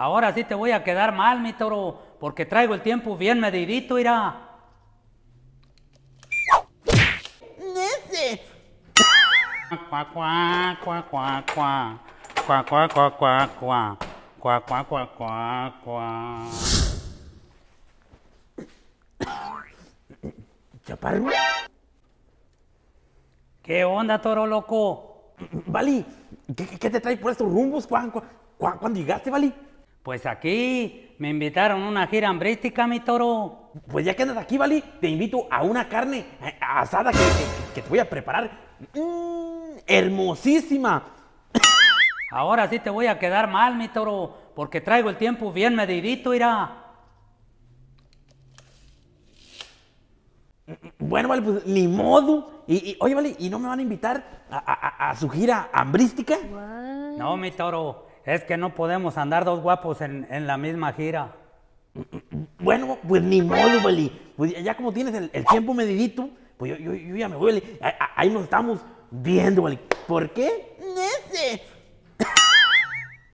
Ahora sí te voy a quedar mal, mi toro, porque traigo el tiempo bien medidito, irá. ¿Qué onda, toro loco? Vali, ¿qué, te trae por estos rumbos, ¿Cuándo llegaste, Vali? Pues aquí me invitaron a una gira hambrística, mi toro. Pues ya que andas aquí, Vali, te invito a una carne eh, asada que, te voy a preparar. Mm, hermosísima. Ahora sí te voy a quedar mal, mi toro, porque traigo el tiempo bien medidito, irá. Bueno, vale, pues ni modo. Y, oye, vale, ¿y no me van a invitar a, a su gira hambrística? No, mi toro. Es que no podemos andar dos guapos en, en la misma gira. Bueno, pues ni modo, pues ya como tienes el, tiempo medidito, pues yo, yo, ya me voy, Ahí nos estamos viendo, Beli. ¿Por qué? No